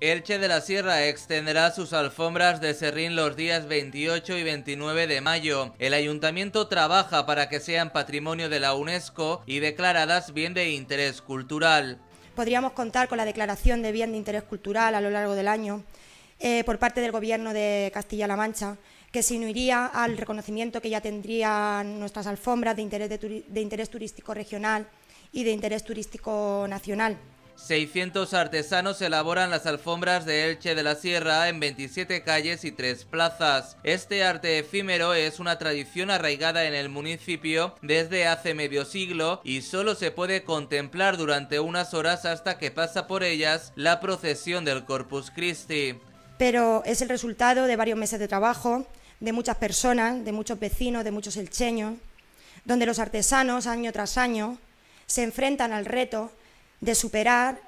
Elche de la Sierra extenderá sus alfombras de serrín los días 28 y 29 de mayo. El ayuntamiento trabaja para que sean patrimonio de la UNESCO y declaradas bien de interés cultural. Podríamos contar con la declaración de bien de interés cultural a lo largo del año eh, por parte del Gobierno de Castilla-La Mancha, que se uniría al reconocimiento que ya tendrían nuestras alfombras de interés, de interés turístico regional y de interés turístico nacional. 600 artesanos elaboran las alfombras de Elche de la Sierra en 27 calles y 3 plazas. Este arte efímero es una tradición arraigada en el municipio desde hace medio siglo y solo se puede contemplar durante unas horas hasta que pasa por ellas la procesión del Corpus Christi. Pero es el resultado de varios meses de trabajo, de muchas personas, de muchos vecinos, de muchos elcheños, donde los artesanos año tras año se enfrentan al reto de superar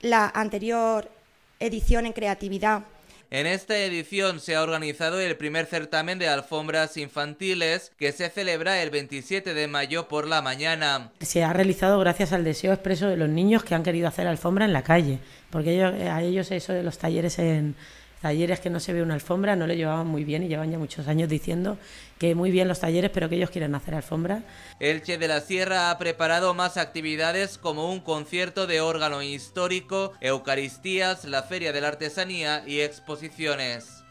la anterior edición en creatividad. En esta edición se ha organizado el primer certamen de alfombras infantiles que se celebra el 27 de mayo por la mañana. Se ha realizado gracias al deseo expreso de los niños que han querido hacer alfombra en la calle, porque eh, a ellos eso de los talleres en, talleres que no se ve una alfombra, no le llevaban muy bien y llevan ya muchos años diciendo que muy bien los talleres, pero que ellos quieren hacer alfombra. Elche de la Sierra ha preparado más actividades como un concierto de órgano histórico, eucaristías, la Feria de la Artesanía y exposiciones.